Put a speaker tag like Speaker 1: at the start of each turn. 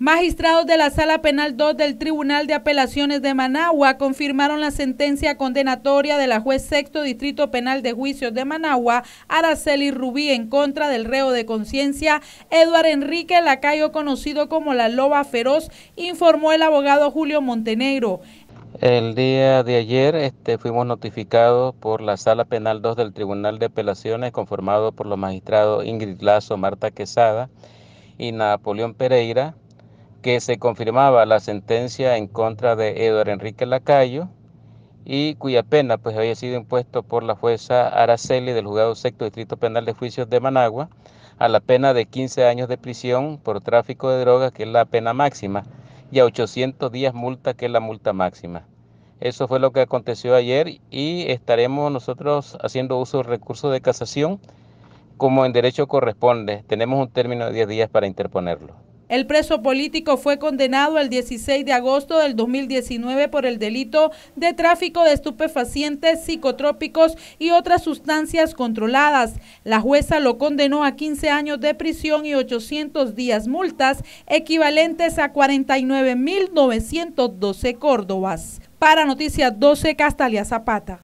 Speaker 1: Magistrados de la Sala Penal 2 del Tribunal de Apelaciones de Managua confirmaron la sentencia condenatoria de la juez sexto Distrito Penal de Juicios de Managua, Araceli Rubí, en contra del reo de conciencia, Eduard Enrique Lacayo, conocido como la Loba Feroz, informó el abogado Julio Montenegro.
Speaker 2: El día de ayer este, fuimos notificados por la Sala Penal 2 del Tribunal de Apelaciones, conformado por los magistrados Ingrid Lazo, Marta Quesada y Napoleón Pereira que se confirmaba la sentencia en contra de Eduardo Enrique Lacayo y cuya pena pues había sido impuesto por la jueza Araceli del juzgado sexto distrito penal de juicios de Managua a la pena de 15 años de prisión por tráfico de drogas que es la pena máxima y a 800 días multa que es la multa máxima. Eso fue lo que aconteció ayer y estaremos nosotros haciendo uso del recurso de casación como en derecho corresponde. Tenemos un término de 10 días para interponerlo.
Speaker 1: El preso político fue condenado el 16 de agosto del 2019 por el delito de tráfico de estupefacientes, psicotrópicos y otras sustancias controladas. La jueza lo condenó a 15 años de prisión y 800 días multas, equivalentes a 49.912 córdobas. Para Noticias 12, Castalia Zapata.